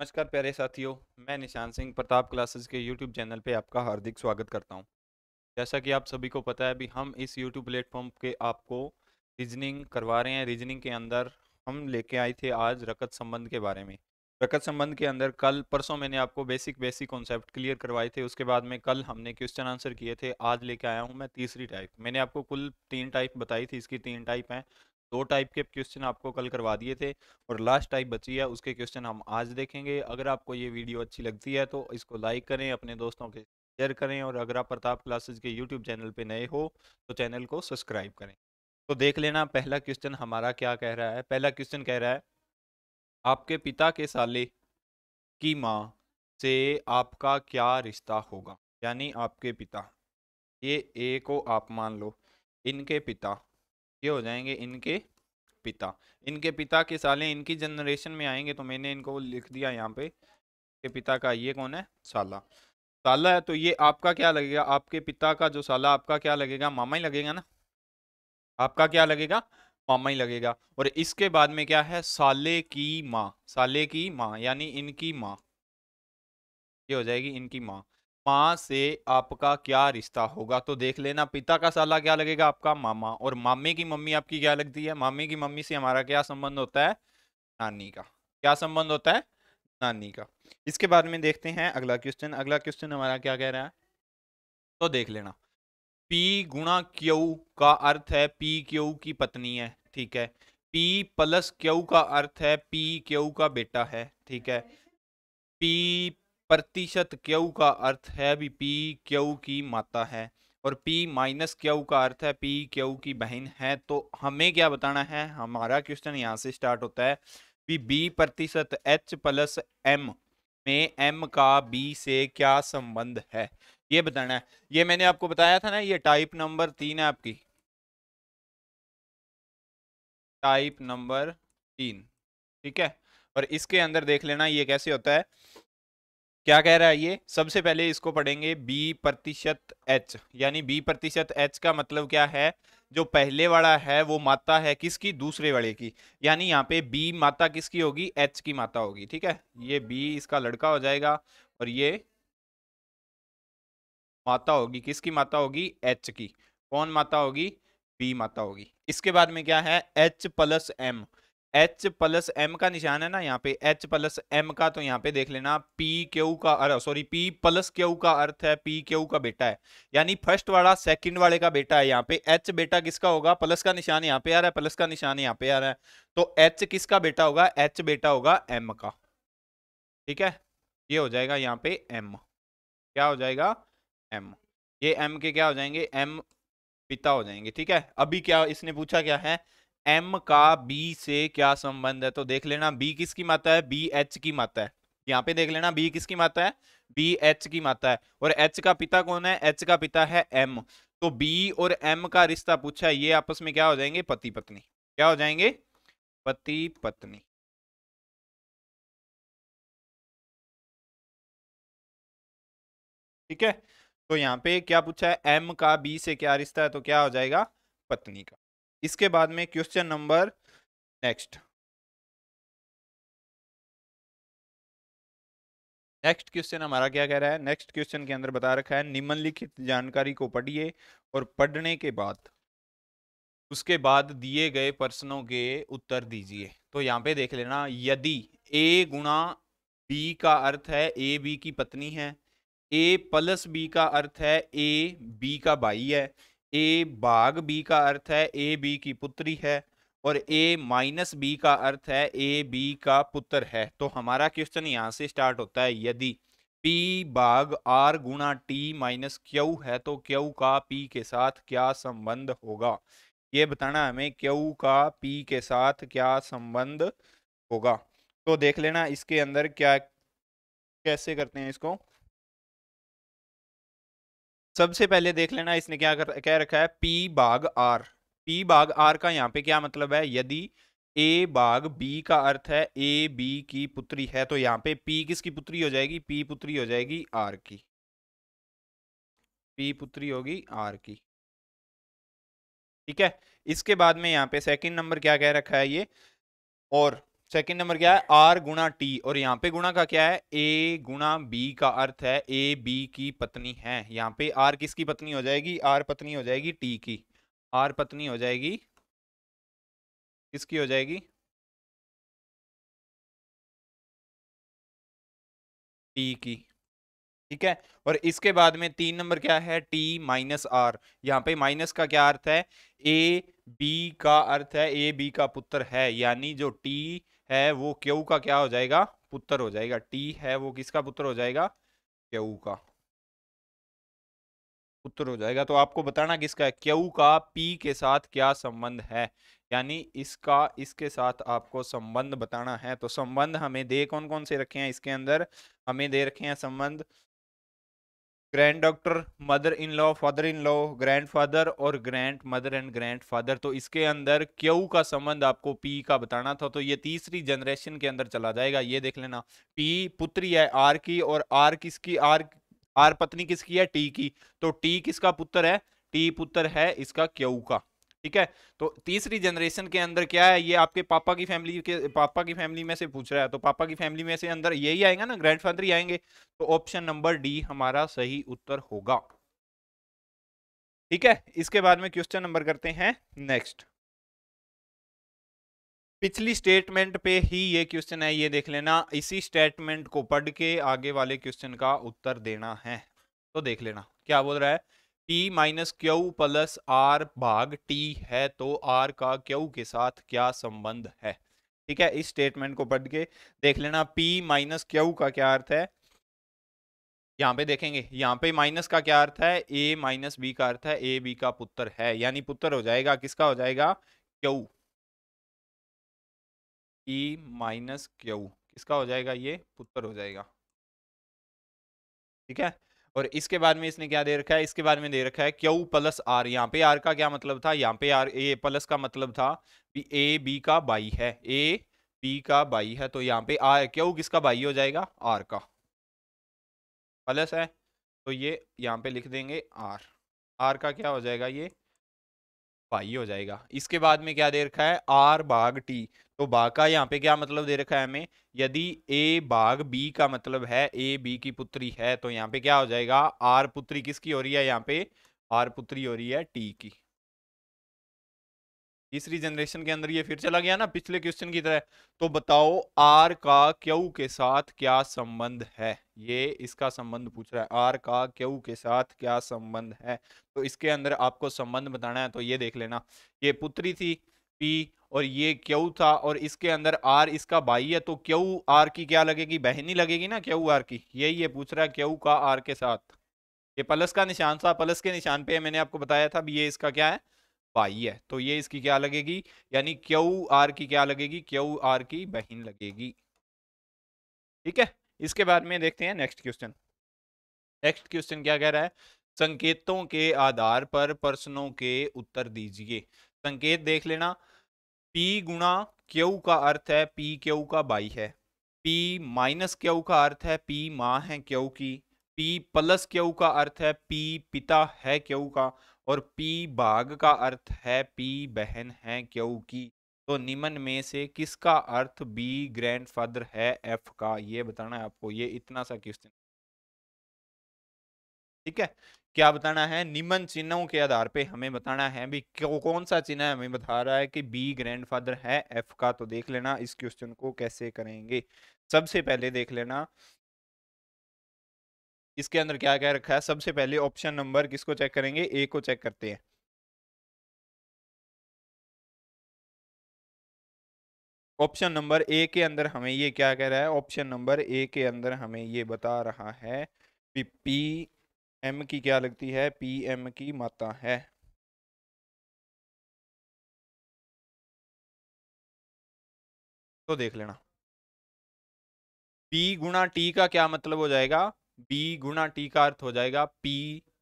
नमस्कार प्यारे साथियों मैं निशान सिंह प्रताप क्लासेस के यूट्यूब चैनल पे आपका हार्दिक स्वागत करता हूं जैसा कि आप सभी को पता है अभी हम इस यूट्यूब प्लेटफॉर्म के आपको रीजनिंग करवा रहे हैं रीजनिंग के अंदर हम लेके आए थे आज रकत संबंध के बारे में रकत संबंध के अंदर कल परसों मैंने आपको बेसिक बेसिक कॉन्सेप्ट क्लियर करवाए थे उसके बाद में कल हमने क्वेश्चन आंसर किए थे आज लेके आया हूँ मैं तीसरी टाइप मैंने आपको कुल तीन टाइप बताई थी इसकी तीन टाइप हैं दो टाइप के क्वेश्चन आपको कल करवा दिए थे और लास्ट टाइप बची है उसके क्वेश्चन हम आज देखेंगे अगर आपको ये वीडियो अच्छी लगती है तो इसको लाइक करें अपने दोस्तों के शेयर करें और अगर आप प्रताप क्लासेज के यूट्यूब चैनल पर नए हो तो चैनल को सब्सक्राइब करें तो देख लेना पहला क्वेश्चन हमारा क्या कह रहा है पहला क्वेश्चन कह रहा है आपके पिता के साले की माँ से आपका क्या रिश्ता होगा यानी आपके पिता ये ए को आप मान लो इनके पिता ये हो जाएंगे इनके पिता इनके पिता के साले इनकी जनरेशन में आएंगे तो मैंने इनको लिख दिया यहाँ पे के पिता का ये कौन है साला साला है तो ये आपका क्या लगेगा आपके पिता का जो साला आपका क्या लगेगा मामा ही लगेगा ना आपका क्या लगेगा मामा ही लगेगा और इसके बाद में क्या है साले की माँ साले की माँ यानी इनकी माँ ये हो जाएगी इनकी माँ माँ से आपका क्या रिश्ता होगा तो देख लेना पिता का साला क्या लगेगा आपका मामा और मामे की मम्मी आपकी क्या लगती है मामे की मम्मी से हमारा क्या संबंध होता है नानी का क्या संबंध होता है नानी का इसके बारे में देखते हैं अगला क्वेश्चन अगला क्वेश्चन हमारा क्या कह रहा है तो देख लेना पी गुणा क्यू का अर्थ है पी क्यू की पत्नी है ठीक है पी प्लस क्यू का अर्थ है पी क्यू का बेटा है ठीक है पी प्रतिशत क्यू का अर्थ है भी पी क्यू की माता है और पी माइनस क्यू का अर्थ है पी क्यू की बहन है तो हमें क्या बताना है हमारा क्वेश्चन यहाँ से स्टार्ट होता है भी बी प्रतिशत एच प्लस एम में एम का बी से क्या संबंध है ये बताना है ये मैंने आपको बताया था ना ये टाइप नंबर तीन है आपकी टाइप नंबर तीन ठीक है और इसके अंदर देख लेना ये कैसे होता है क्या कह रहा है ये सबसे पहले इसको पढ़ेंगे बी प्रतिशत एच यानी बी प्रतिशत एच का मतलब क्या है जो पहले वाला है वो माता है किसकी दूसरे वाले की यानी यहाँ पे बी माता किसकी होगी एच की माता होगी ठीक है ये बी इसका लड़का हो जाएगा और ये माता होगी किसकी माता होगी एच की कौन माता होगी बी माता होगी इसके बाद में क्या है H plus M H plus M का निशान है ना यहाँ पे एच प्लस एम का तो यहाँ पे देख लेना पी क्यू का सॉरी पी प्लस क्यू का अर्थ है पी क्यू का बेटा है यानी फर्स्ट वाला सेकंड वाले का बेटा है यहाँ पे एच बेटा किसका होगा प्लस का निशान यहाँ पे आ रहा है प्लस का निशान यहाँ पे आ रहा है तो एच किसका बेटा होगा एच बेटा होगा एम का ठीक है ये हो जाएगा यहाँ पे एम क्या हो जाएगा एम ये एम के क्या हो जाएंगे एम पिता हो जाएंगे ठीक है अभी क्या इसने पूछा क्या है एम का बी से क्या संबंध है तो देख लेना बी किसकी माता है बी एच की माता है यहाँ पे देख लेना बी किसकी माता है बी एच की माता है और एच का पिता कौन है एच का पिता है एम तो बी और एम का रिश्ता पूछा ये आपस में क्या हो जाएंगे पति पत्नी क्या हो जाएंगे पति पत्नी ठीक है तो यहाँ पे क्या पूछा है एम का बी से क्या रिश्ता है तो क्या हो जाएगा पत्नी का इसके बाद में question number next next question हमारा क्या कह रहा है नेक्स्ट क्वेश्चन के अंदर बता रखा है निम्नलिखित जानकारी को पढ़िए और पढ़ने के बाद उसके बाद दिए गए प्रश्नों के उत्तर दीजिए तो यहाँ पे देख लेना यदि ए गुणा बी का अर्थ है ए बी की पत्नी है ए प्लस बी का अर्थ है ए बी का भाई है ए भाग बी का अर्थ है ए बी की पुत्री है और ए माइनस बी का अर्थ है ए बी का पुत्र है तो हमारा क्वेश्चन यहाँ से स्टार्ट होता है यदि पी भाग आर गुणा टी माइनस क्यू है तो क्यू का पी के साथ क्या संबंध होगा ये बताना हमें क्यू का पी के साथ क्या संबंध होगा तो देख लेना इसके अंदर क्या कैसे करते हैं इसको सबसे पहले देख लेना इसने क्या कर कह रखा है पी बाग आर पी बाग आर का यहाँ पे क्या मतलब है यदि ए बाग बी का अर्थ है ए बी की पुत्री है तो यहाँ पे पी किसकी पुत्री हो जाएगी पी पुत्री हो जाएगी आर की पी पुत्री होगी आर की ठीक है इसके बाद में यहाँ पे सेकंड नंबर क्या कह रखा है ये और सेकंड नंबर क्या है आर गुणा टी और यहाँ पे गुणा का क्या है ए गुणा बी का अर्थ है ए बी की पत्नी है यहाँ पे आर किसकी पत्नी हो जाएगी आर पत्नी हो जाएगी टी की आर पत्नी हो जाएगी किसकी हो जाएगी टी की ठीक है और इसके बाद में तीन नंबर क्या है टी माइनस आर यहाँ पे माइनस का क्या अर्थ है ए बी का अर्थ है ए बी का पुत्र है यानी जो टी है वो क्यू का क्या हो जाएगा पुत्र हो जाएगा टी है वो किसका पुत्र हो जाएगा क्यू का पुत्र हो जाएगा तो आपको बताना किसका है क्यू का पी के साथ क्या संबंध है यानी इसका इसके साथ आपको संबंध बताना है तो संबंध हमें दे कौन कौन से रखे हैं इसके अंदर हमें दे रखे हैं संबंध granddaughter mother in law father in law grandfather और grandmother and grandfather तो इसके अंदर क्यू का संबंध आपको पी का बताना था तो ये तीसरी जनरेशन के अंदर चला जाएगा ये देख लेना पी पुत्री है आर की और आर किसकी आर आर पत्नी किसकी है टी की तो टी किसका पुत्र है टी पुत्र है इसका क्यू का ठीक है तो तीसरी जनरेशन के अंदर क्या है ये आपके पापा की फैमिली के पापा की फैमिली में से पूछ रहा है तो पापा की फैमिली में से अंदर यही आएगा ना ग्रैंडफादर ही आएंगे तो ऑप्शन नंबर डी हमारा सही उत्तर होगा ठीक है इसके बाद में क्वेश्चन नंबर करते हैं नेक्स्ट पिछली स्टेटमेंट पे ही ये क्वेश्चन है ये देख लेना इसी स्टेटमेंट को पढ़ के आगे वाले क्वेश्चन का उत्तर देना है तो देख लेना क्या बोल रहा है P minus Q plus R भाग टी है तो आर का क्यू के साथ क्या संबंध है ठीक है इस स्टेटमेंट को पढ़ के देख लेना पी माइनस क्यू का क्या अर्थ है यहाँ पे देखेंगे यहाँ पे माइनस का क्या अर्थ है ए माइनस बी का अर्थ है ए बी का पुत्र है यानी पुत्र हो जाएगा किसका हो जाएगा क्यू P माइनस क्यू किसका हो जाएगा ये पुत्र हो जाएगा ठीक है और इसके बाद में इसने क्या दे रखा है इसके बाद में दे रखा है क्यू प्लस आर यहाँ पे आर का क्या मतलब था यहाँ पे आर ए प्लस का मतलब था ए बी का बाई है ए बी का बाई है तो यहाँ पे आर क्यू किसका बाई हो जाएगा आर का प्लस है तो ये यहाँ पे लिख देंगे आर आर का क्या हो जाएगा ये पाई हो जाएगा इसके बाद में क्या दे रखा है आर बाग टी तो बाग का यहाँ पे क्या मतलब दे रखा है हमें यदि ए बाग बी का मतलब है ए बी की पुत्री है तो यहाँ पे क्या हो जाएगा आर पुत्री किसकी हो रही है यहाँ पे आर पुत्री हो रही है टी की तीसरी जनरेशन के अंदर ये फिर चला गया ना पिछले क्वेश्चन की तरह तो बताओ आर का क्यू के साथ क्या संबंध है ये इसका संबंध पूछ रहा है आर का क्यू के साथ क्या संबंध है तो इसके अंदर आपको संबंध बताना है तो ये देख लेना ये पुत्री थी पी और ये क्यू था और इसके अंदर आर इसका भाई है तो क्यू आर की क्या लगेगी बहनी लगेगी ना क्यू आर की यही ये पूछ रहा है क्यू का आर के साथ ये प्लस का निशान था प्लस के निशान पे मैंने आपको बताया था ये इसका क्या है पाई है तो ये इसकी क्या लगेगी यानी क्यू आर की क्या लगेगी क्यू आर की बहन लगेगी ठीक है इसके बाद में देखते हैं नेक्स्ट क्वेश्चन नेक्स्ट क्वेश्चन क्या कह रहा है संकेतों के आधार पर प्रश्नों के उत्तर दीजिए संकेत देख लेना पी गुणा क्यू का अर्थ है पी क्यू का बाई है पी माइनस क्यू का अर्थ है पी माँ है क्यू की पी प्लस क्यू का अर्थ है पी पिता है क्यू का और पी बाग का अर्थ है पी बहन है क्योंकि तो निमन में से किसका अर्थ बी ग्रैंडफादर है एफ का ये बताना है आपको ये इतना सा क्वेश्चन ठीक है क्या बताना है निमन चिन्हों के आधार पे हमें बताना है भी क्यों कौन सा चिन्ह हमें बता रहा है कि बी ग्रैंडफादर है एफ का तो देख लेना इस क्वेश्चन को कैसे करेंगे सबसे पहले देख लेना इसके अंदर क्या क्या रखा है सबसे पहले ऑप्शन नंबर किसको चेक करेंगे ए को चेक करते हैं ऑप्शन नंबर ए के अंदर हमें ये क्या कह रहा है ऑप्शन नंबर ए के अंदर हमें ये बता रहा है पी एम की क्या लगती है पी एम की माता है तो देख लेना पी गुणा टी का क्या मतलब हो जाएगा बी गुणा टी का अर्थ हो जाएगा पी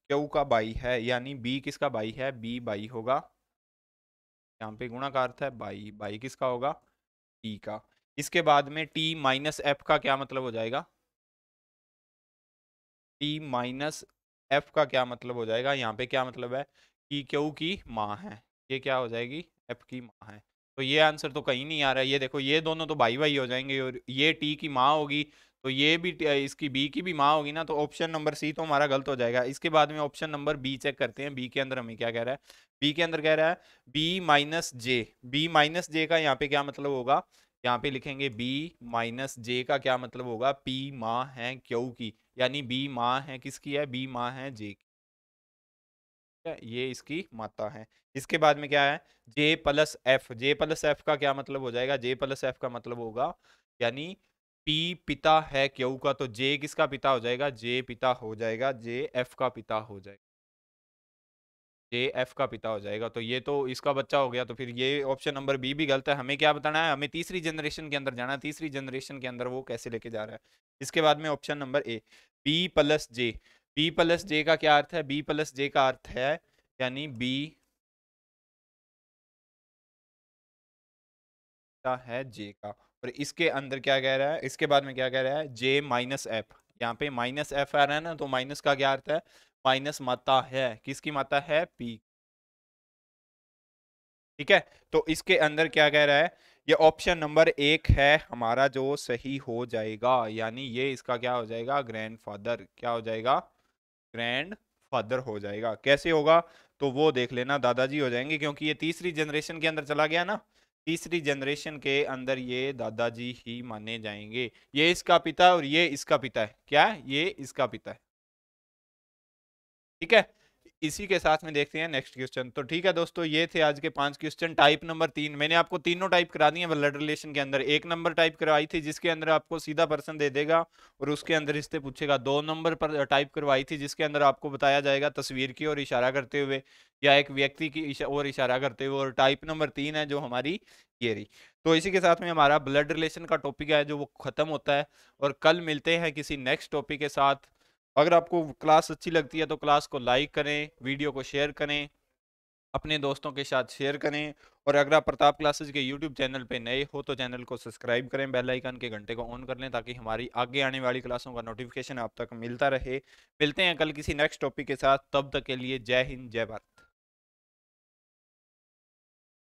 क्यू का बाई है यानी बी किसका बाई है बी बाई होगा यहाँ पे गुणा का अर्थ है बाई बाई किसका होगा टी का इसके बाद में टी माइनस एफ का क्या मतलब हो जाएगा टी माइनस एफ का क्या मतलब हो जाएगा यहाँ पे क्या मतलब है कि क्यू की माँ है ये क्या हो जाएगी एफ की माँ है तो ये आंसर तो कहीं नहीं आ रहा है ये देखो ये दोनों तो बाई बाई हो जाएंगे और ये टी की माँ होगी तो ये भी इसकी बी की भी माँ होगी ना तो ऑप्शन नंबर सी तो हमारा गलत हो जाएगा इसके बाद में ऑप्शन नंबर बी चेक करते हैं बी के अंदर हमें क्या कह रहा है बी के अंदर कह रहा है B minus J B minus J का यहाँ पे क्या मतलब होगा यहाँ पे लिखेंगे बी माइनस जे का क्या मतलब होगा पी माँ है क्यू की यानी बी माँ है किसकी है बी माँ है जे की ये इसकी माता है इसके बाद में क्या है J plus F J plus F का क्या मतलब हो जाएगा जे प्लस एफ का मतलब होगा यानी पी पिता है क्यू का तो जे किसका पिता हो जाएगा जे पिता हो जाएगा जे एफ का पिता हो जाएगा जे एफ का पिता हो जाएगा तो ये तो इसका बच्चा हो गया तो फिर ये ऑप्शन नंबर बी भी गलत है हमें क्या बताना है हमें तीसरी जनरेशन के अंदर जाना है तीसरी जनरेशन के अंदर वो कैसे लेके जा रहा है इसके बाद में option number A B plus J B plus J का क्या अर्थ है बी प्लस जे का अर्थ है यानी बी है जे का और इसके अंदर क्या कह रहा है इसके बाद में क्या कह रहा है जे माइनस एफ यहाँ पे माइनस एफ आ रहा है ना तो माइनस का क्या अर्थ है माइनस माता है किसकी माता है पी ठीक है तो इसके अंदर क्या कह रहा है ये ऑप्शन नंबर एक है हमारा जो सही हो जाएगा यानी ये इसका क्या हो जाएगा ग्रैंडफादर क्या हो जाएगा ग्रैंड फादर हो जाएगा कैसे होगा तो वो देख लेना दादाजी हो जाएंगे क्योंकि ये तीसरी जनरेशन के अंदर चला गया ना तीसरी जनरेशन के अंदर ये दादाजी ही माने जाएंगे ये इसका पिता और ये इसका पिता है क्या ये इसका पिता है ठीक है इसी के साथ में देखते हैं नेक्स्ट क्वेश्चन तो ठीक है दोस्तों ये थे आज के पांच क्वेश्चन टाइप नंबर तीन मैंने आपको तीनों टाइप करा दी है ब्लड रिलेशन के अंदर एक नंबर टाइप करवाई थी जिसके अंदर आपको सीधा पर्सन दे देगा और उसके अंदर इससे पूछेगा दो नंबर पर टाइप करवाई थी जिसके अंदर आपको बताया जाएगा तस्वीर की और इशारा करते हुए या एक व्यक्ति की और इशारा करते हुए और टाइप नंबर तीन है जो हमारी ये रही तो इसी के साथ में हमारा ब्लड रिलेशन का टॉपिक है जो वो खत्म होता है और कल मिलते हैं किसी नेक्स्ट टॉपिक के साथ अगर आपको क्लास अच्छी लगती है तो क्लास को लाइक करें वीडियो को शेयर करें अपने दोस्तों के साथ शेयर करें और अगर आप प्रताप क्लासेस के यूट्यूब चैनल पर नए हो तो चैनल को सब्सक्राइब करें बेल आइकन के घंटे को ऑन कर लें ताकि हमारी आगे आने वाली क्लासों का नोटिफिकेशन आप तक मिलता रहे मिलते हैं कल किसी नेक्स्ट टॉपिक के साथ तब तक के लिए जय हिंद जय भारत